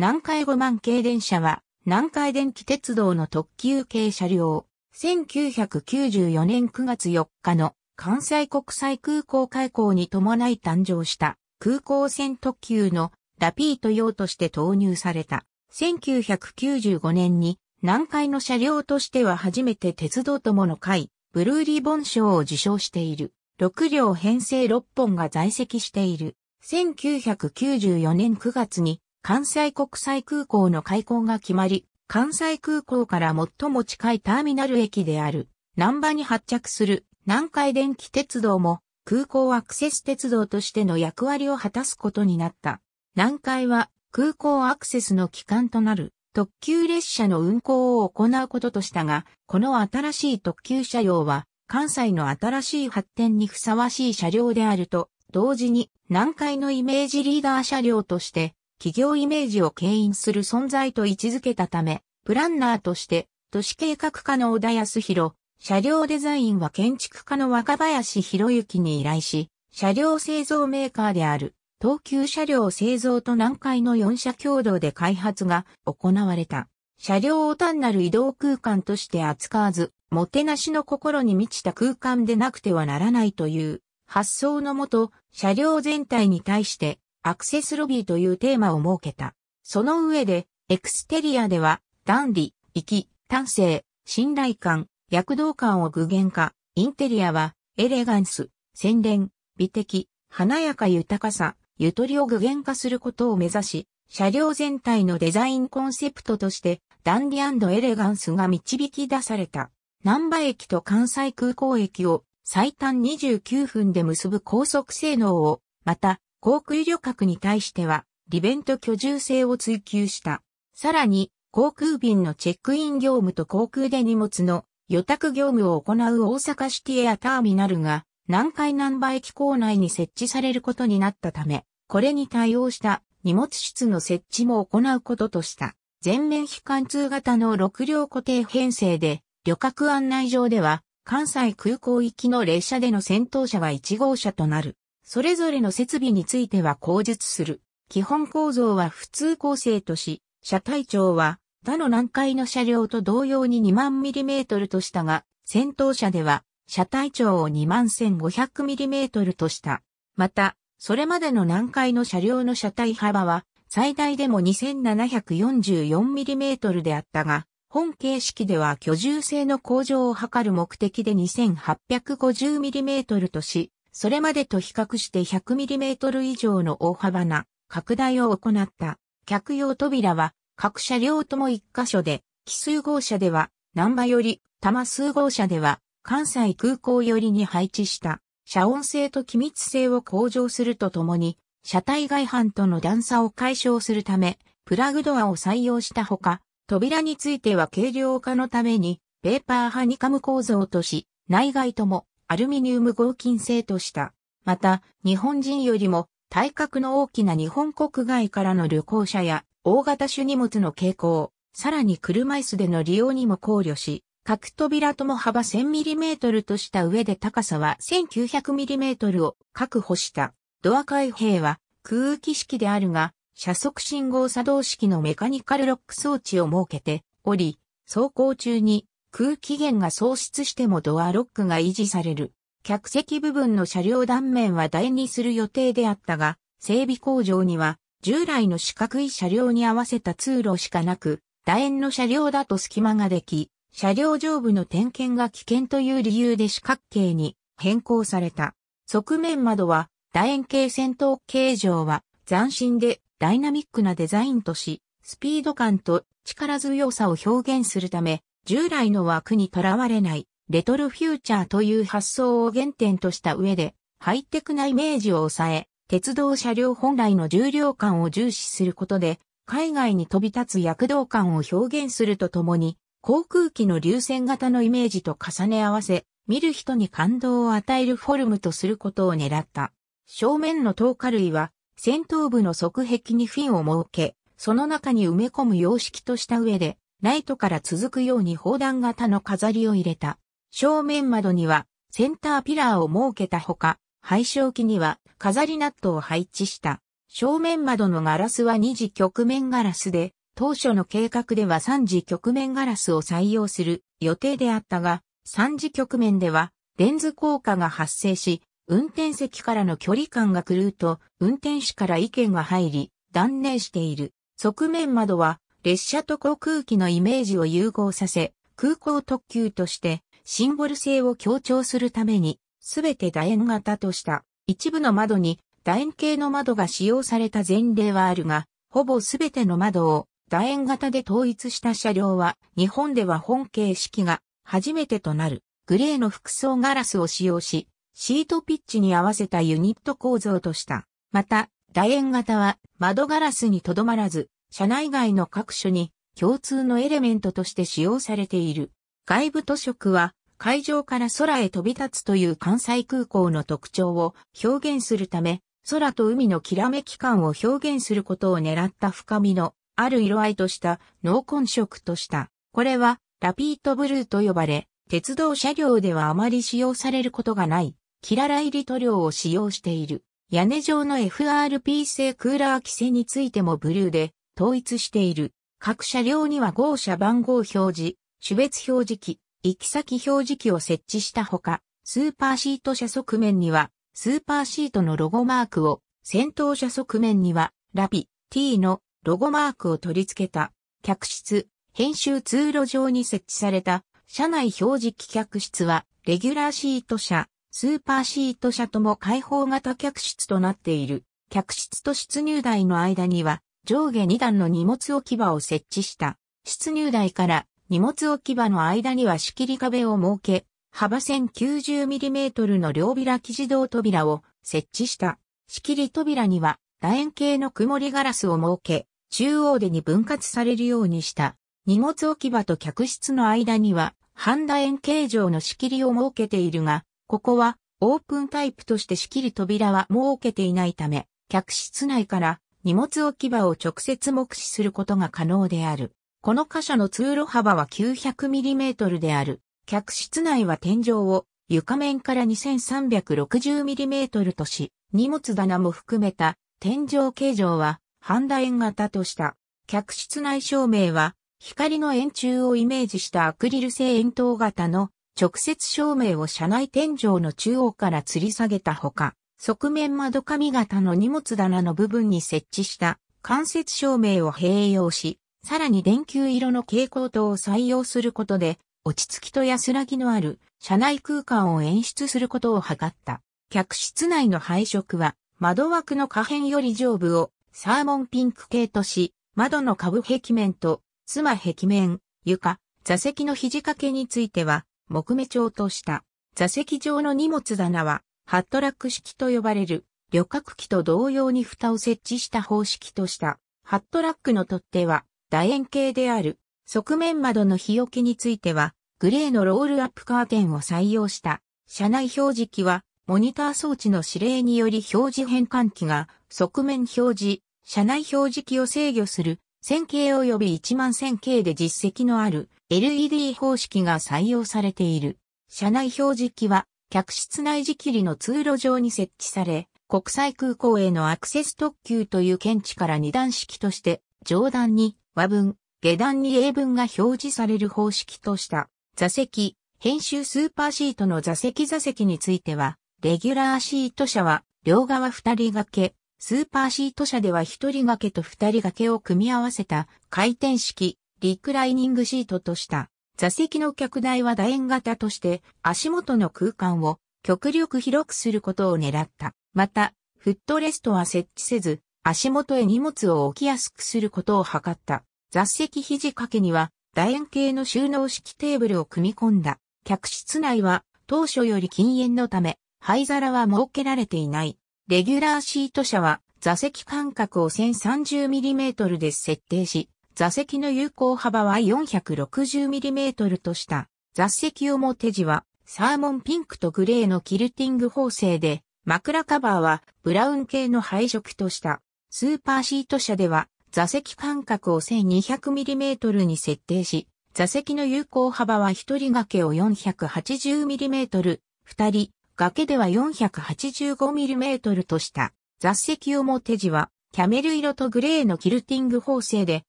南海五万系電車は、南海電気鉄道の特急系車両。1994年9月4日の関西国際空港開港に伴い誕生した空港線特急のラピート用として投入された。1995年に南海の車両としては初めて鉄道友の会、ブルーリボン賞を受賞している。6両編成6本が在籍している。1994年9月に関西国際空港の開港が決まり、関西空港から最も近いターミナル駅である、南波に発着する南海電気鉄道も空港アクセス鉄道としての役割を果たすことになった。南海は空港アクセスの機関となる特急列車の運行を行うこととしたが、この新しい特急車両は関西の新しい発展にふさわしい車両であると、同時に南海のイメージリーダー車両として企業イメージを牽引する存在と位置づけたため、プランナーとして、都市計画課の小田康弘、車両デザインは建築家の若林博之に依頼し、車両製造メーカーである、東急車両製造と南海の4社共同で開発が行われた。車両を単なる移動空間として扱わず、もてなしの心に満ちた空間でなくてはならないという発想のもと、車両全体に対してアクセスロビーというテーマを設けた。その上で、エクステリアでは、断理、域、端性、信頼感、躍動感を具現化。インテリアは、エレガンス、洗練、美的、華やか豊かさ、ゆとりを具現化することを目指し、車両全体のデザインコンセプトとして、ダンディエレガンスが導き出された。南波駅と関西空港駅を最短29分で結ぶ高速性能を、また、航空旅客に対しては、利便と居住性を追求した。さらに、航空便のチェックイン業務と航空で荷物の予託業務を行う大阪シティエアターミナルが南海南波駅構内に設置されることになったため、これに対応した荷物室の設置も行うこととした。全面非貫通型の6両固定編成で、旅客案内上では関西空港行きの列車での先頭車は1号車となる。それぞれの設備については口述する。基本構造は普通構成とし、車体長は他の南海の車両と同様に2万 mm としたが、戦闘車では車体長を2万 1500mm とした。また、それまでの南海の車両の車体幅は最大でも 2744mm であったが、本形式では居住性の向上を図る目的で 2850mm とし、それまでと比較して 100mm 以上の大幅な拡大を行った。客用扉は各車両とも1箇所で、奇数号車では南波より、多摩数号車では関西空港寄りに配置した。遮音性と機密性を向上するとともに、車体外反との段差を解消するため、プラグドアを採用したほか、扉については軽量化のために、ペーパーハニカム構造とし、内外ともアルミニウム合金製とした。また、日本人よりも体格の大きな日本国外からの旅行者や大型種荷物の傾向、さらに車椅子での利用にも考慮し、各扉とも幅 1000mm とした上で高さは 1900mm を確保した。ドア開閉は空気式であるが、車速信号作動式のメカニカルロック装置を設けており、走行中に空気源が喪失してもドアロックが維持される。客席部分の車両断面は台にする予定であったが、整備工場には従来の四角い車両に合わせた通路しかなく、楕円の車両だと隙間ができ、車両上部の点検が危険という理由で四角形に変更された。側面窓は楕円形戦闘形状は斬新でダイナミックなデザインとし、スピード感と力強さを表現するため、従来の枠にとらわれないレトロフューチャーという発想を原点とした上で、ハイテクなイメージを抑え、鉄道車両本来の重量感を重視することで、海外に飛び立つ躍動感を表現するとともに、航空機の流線型のイメージと重ね合わせ、見る人に感動を与えるフォルムとすることを狙った。正面の透過類は、先頭部の側壁にフィンを設け、その中に埋め込む様式とした上で、ライトから続くように砲弾型の飾りを入れた。正面窓にはセンターピラーを設けたほか、配照機には飾りナットを配置した。正面窓のガラスは2次局面ガラスで、当初の計画では3次局面ガラスを採用する予定であったが、3次局面ではレンズ効果が発生し、運転席からの距離感が狂うと、運転手から意見が入り、断念している。側面窓は列車と航空機のイメージを融合させ、空港特急としてシンボル性を強調するために、すべて楕円型とした。一部の窓に楕円形の窓が使用された前例はあるが、ほぼすべての窓を楕円型で統一した車両は、日本では本形式が初めてとなるグレーの服装ガラスを使用し、シートピッチに合わせたユニット構造とした。また、楕円型は窓ガラスにとどまらず、社内外の各所に共通のエレメントとして使用されている。外部図色は海上から空へ飛び立つという関西空港の特徴を表現するため、空と海のきらめき感を表現することを狙った深みのある色合いとした濃紺色とした。これはラピートブルーと呼ばれ、鉄道車両ではあまり使用されることがない、キララ入り塗料を使用している。屋根上の FRP 製クーラー規制についてもブルーで統一している。各車両には号車番号表示、種別表示器、行き先表示器を設置したほか、スーパーシート車側面には、スーパーシートのロゴマークを、先頭車側面には、ラビ、T のロゴマークを取り付けた、客室、編集通路上に設置された、車内表示機客室は、レギュラーシート車、スーパーシート車とも開放型客室となっている。客室と出入台の間には、上下2段の荷物置き場を設置した。出入台から荷物置き場の間には仕切り壁を設け、幅 1090mm の両開き自動扉を設置した。仕切り扉には楕円形の曇りガラスを設け、中央でに分割されるようにした。荷物置き場と客室の間には半楕円形状の仕切りを設けているが、ここはオープンタイプとして仕切り扉は設けていないため、客室内から荷物置き場を直接目視することが可能である。この貨車の通路幅は 900mm である。客室内は天井を床面から 2360mm とし、荷物棚も含めた天井形状は半楕円型とした。客室内照明は光の円柱をイメージしたアクリル製円筒型の直接照明を車内天井の中央から吊り下げたほか、側面窓髪型の荷物棚の部分に設置した間接照明を併用し、さらに電球色の蛍光灯を採用することで、落ち着きと安らぎのある車内空間を演出することを図った。客室内の配色は、窓枠の可変より上部をサーモンピンク系とし、窓の下部壁面と、妻壁面、床、座席の肘掛けについては、木目調とした。座席上の荷物棚は、ハットラック式と呼ばれる、旅客機と同様に蓋を設置した方式とした。ハットラックの取っ手は、楕円形である。側面窓の日置けについては、グレーのロールアップカーテンを採用した。車内表示器は、モニター装置の指令により表示変換器が、側面表示、車内表示器を制御する、1000系及び1万1000系で実績のある LED 方式が採用されている。車内表示器は客室内仕切りの通路上に設置され、国際空港へのアクセス特急という検知から二段式として、上段に和文、下段に英文が表示される方式とした。座席、編集スーパーシートの座席座席については、レギュラーシート車は両側二人掛け、スーパーシート車では一人掛けと二人掛けを組み合わせた回転式、リクライニングシートとした。座席の客台は楕円型として足元の空間を極力広くすることを狙った。また、フットレストは設置せず、足元へ荷物を置きやすくすることを図った。座席肘掛けには楕円形の収納式テーブルを組み込んだ。客室内は当初より禁煙のため、灰皿は設けられていない。レギュラーシート車は座席間隔を 1030mm で設定し、座席の有効幅は 460mm とした。座席表地はサーモンピンクとグレーのキルティング縫製で、枕カバーはブラウン系の配色とした。スーパーシート車では座席間隔を 1200mm に設定し、座席の有効幅は1人掛けを 480mm、2人掛けでは 485mm とした。座席表地はキャメル色とグレーのキルティング縫製で、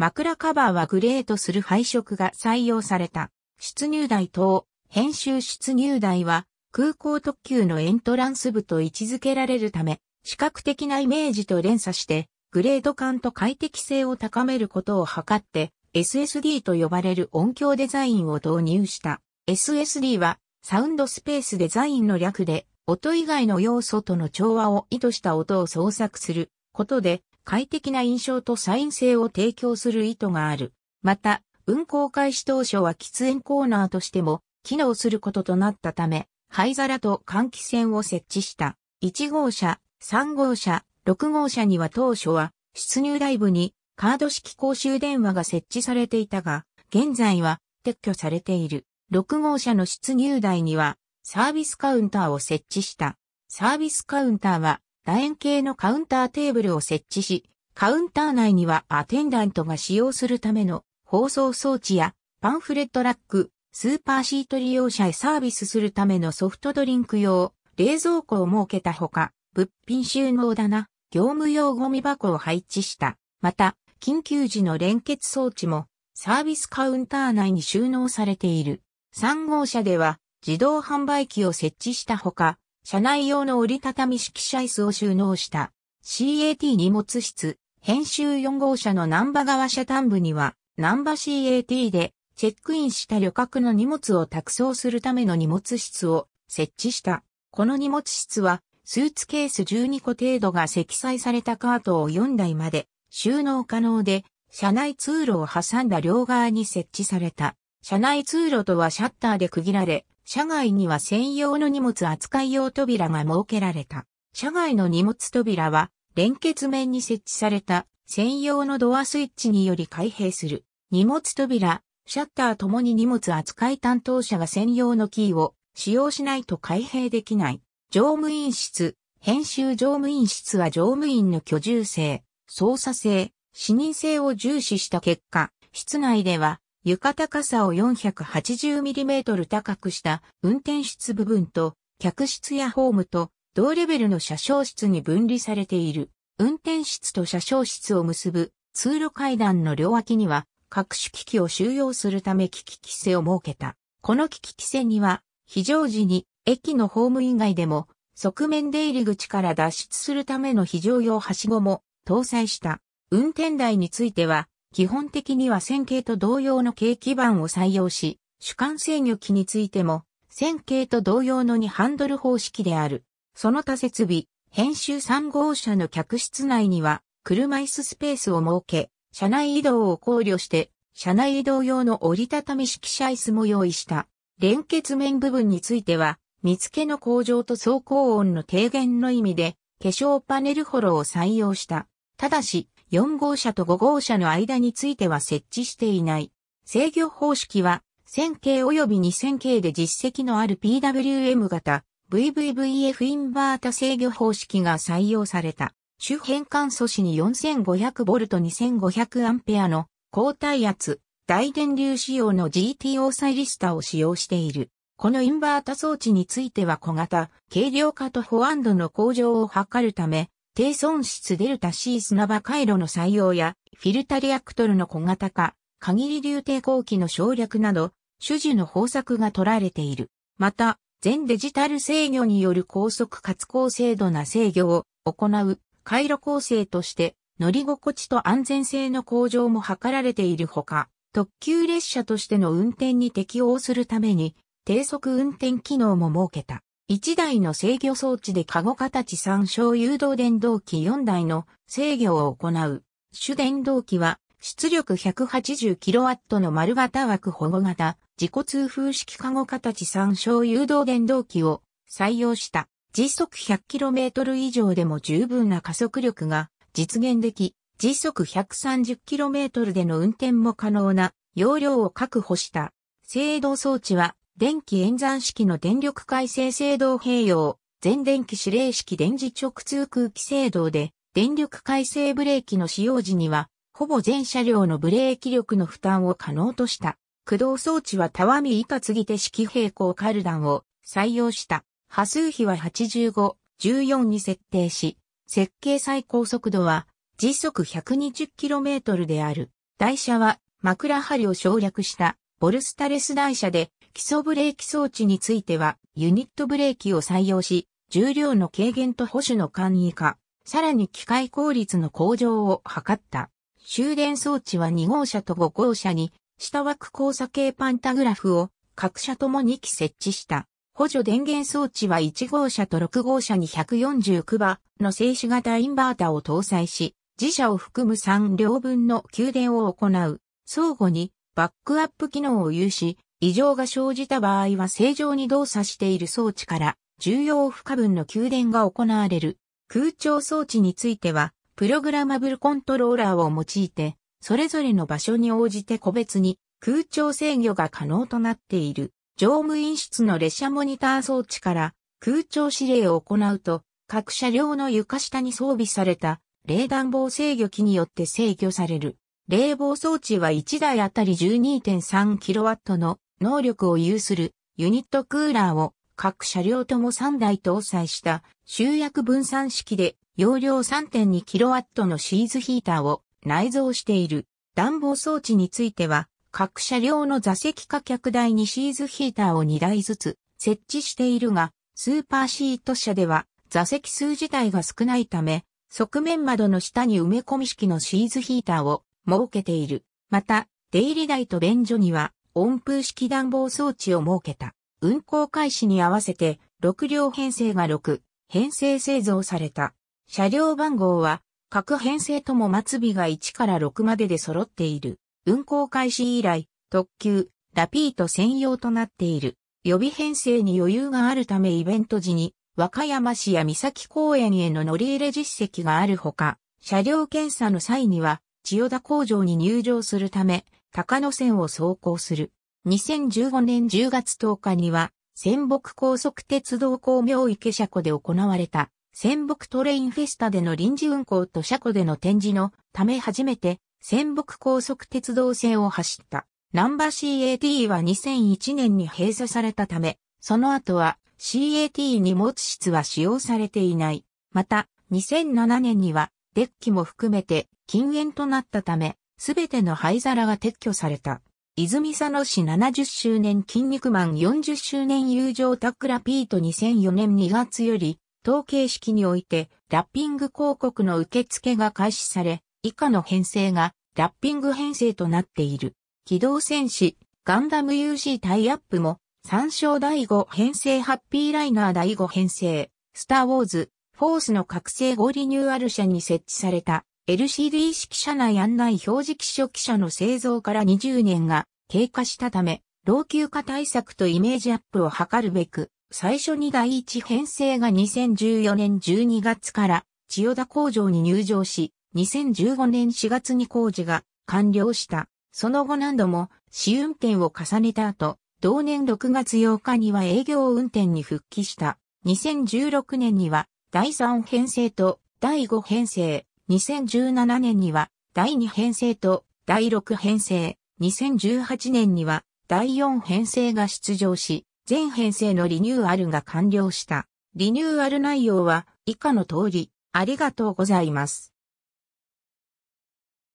枕カバーはグレーとする配色が採用された。出入台等、編集出入台は空港特急のエントランス部と位置づけられるため、視覚的なイメージと連鎖して、グレード感と快適性を高めることを図って、SSD と呼ばれる音響デザインを導入した。SSD はサウンドスペースデザインの略で、音以外の要素との調和を意図した音を創作することで、快適な印象とサイン性を提供する意図がある。また、運行開始当初は喫煙コーナーとしても機能することとなったため、灰皿と換気扇を設置した。1号車、3号車、6号車には当初は出入ライブにカード式公衆電話が設置されていたが、現在は撤去されている。6号車の出入台にはサービスカウンターを設置した。サービスカウンターは楕円形のカウンターテーブルを設置し、カウンター内にはアテンダントが使用するための放送装置やパンフレットラック、スーパーシート利用者へサービスするためのソフトドリンク用、冷蔵庫を設けたほか、物品収納棚、業務用ゴミ箱を配置した。また、緊急時の連結装置もサービスカウンター内に収納されている。3号車では自動販売機を設置したほか、車内用の折りたたみ式車椅子を収納した CAT 荷物室、編集4号車の南波川車端部には、南波 CAT でチェックインした旅客の荷物を託送するための荷物室を設置した。この荷物室は、スーツケース12個程度が積載されたカートを4台まで収納可能で、車内通路を挟んだ両側に設置された。車内通路とはシャッターで区切られ、車外には専用の荷物扱い用扉が設けられた。車外の荷物扉は連結面に設置された専用のドアスイッチにより開閉する。荷物扉、シャッターともに荷物扱い担当者が専用のキーを使用しないと開閉できない。乗務員室、編集乗務員室は乗務員の居住性、操作性、視認性を重視した結果、室内では床高さを 480mm 高くした運転室部分と客室やホームと同レベルの車掌室に分離されている。運転室と車掌室を結ぶ通路階段の両脇には各種機器を収容するため機器規制を設けた。この機器規制には非常時に駅のホーム以外でも側面出入り口から脱出するための非常用はしごも搭載した。運転台については基本的には線形と同様の形基板を採用し、主管制御機についても、線形と同様の2ハンドル方式である。その他設備、編集3号車の客室内には、車椅子スペースを設け、車内移動を考慮して、車内移動用の折りたたみ式車椅子も用意した。連結面部分については、見付けの向上と走行音の低減の意味で、化粧パネルホロを採用した。ただし、4号車と5号車の間については設置していない。制御方式は、1000系及び2000系で実績のある PWM 型 VVVF インバータ制御方式が採用された。主変換素子に 4500V2500A の高体圧、大電流仕様の GTO サイリスタを使用している。このインバータ装置については小型、軽量化と保安度の向上を図るため、低損失デルタ C 砂場回路の採用や、フィルタリアクトルの小型化、限り流抵抗器の省略など、種々の方策が取られている。また、全デジタル制御による高速かつ高精度な制御を行う回路構成として、乗り心地と安全性の向上も図られているほか、特急列車としての運転に適応するために、低速運転機能も設けた。1台の制御装置でカゴ形参照誘導電動機4台の制御を行う。主電動機は出力 180kW の丸型枠保護型自己通風式カゴ形参照誘導電動機を採用した。時速 100km 以上でも十分な加速力が実現でき、時速 130km での運転も可能な容量を確保した。制動装置は電気演算式の電力回生制動併用、全電気指令式電磁直通空気制動で、電力回生ブレーキの使用時には、ほぼ全車両のブレーキ力の負担を可能とした。駆動装置はたわみ以下継ぎ手式平行カルダンを採用した。波数比は85、14に設定し、設計最高速度は時速 120km である。台車は枕針を省略したボルスタレス台車で基礎ブレーキ装置については、ユニットブレーキを採用し、重量の軽減と保守の簡易化、さらに機械効率の向上を図った。終電装置は2号車と5号車に、下枠交差系パンタグラフを各社とも2機設置した。補助電源装置は1号車と6号車に149馬の静止型インバータを搭載し、自社を含む3両分の給電を行う。相互にバックアップ機能を有し、異常が生じた場合は正常に動作している装置から重要不可分の給電が行われる。空調装置については、プログラマブルコントローラーを用いて、それぞれの場所に応じて個別に空調制御が可能となっている。乗務員室の列車モニター装置から空調指令を行うと、各車両の床下に装備された冷暖房制御機によって制御される。冷房装置は1台あたり 12.3kW の能力を有するユニットクーラーを各車両とも3台搭載した集約分散式で容量 3.2kW のシーズヒーターを内蔵している暖房装置については各車両の座席か客台にシーズヒーターを2台ずつ設置しているがスーパーシート車では座席数自体が少ないため側面窓の下に埋め込み式のシーズヒーターを設けている。また、出入り台と便所には温風式暖房装置を設けた。運行開始に合わせて6両編成が6編成製造された。車両番号は各編成とも末尾が1から6までで揃っている。運行開始以来、特急、ラピート専用となっている。予備編成に余裕があるためイベント時に、和歌山市や三崎公園への乗り入れ実績があるほか、車両検査の際には、千代田工場に入場するため、高野線を走行する。2015年10月10日には、仙北高速鉄道工業池車庫で行われた、仙北トレインフェスタでの臨時運行と車庫での展示のため初めて、仙北高速鉄道線を走った。ナンバー CAT は2001年に閉鎖されたため、その後は CAT 荷物室は使用されていない。また、2007年には、デッキも含めて禁煙となったため、すべての灰皿が撤去された。泉佐野市70周年筋肉マン40周年友情タックラピート2004年2月より、統計式において、ラッピング広告の受付が開始され、以下の編成が、ラッピング編成となっている。機動戦士、ガンダム UG タイアップも、参照第5編成ハッピーライナー第5編成、スターウォーズ、フォースの覚醒後リニューアル社に設置された LCD 式車内案内表示機書記車の製造から20年が経過したため、老朽化対策とイメージアップを図るべく、最初に第一編成が2014年12月から千代田工場に入場し、2015年4月に工事が完了した。その後何度も試運転を重ねた後、同年6月8日には営業運転に復帰した。2016年には第3編成と第5編成、2017年には第2編成と第6編成、2018年には第4編成が出場し、全編成のリニューアルが完了した。リニューアル内容は以下の通り、ありがとうございます。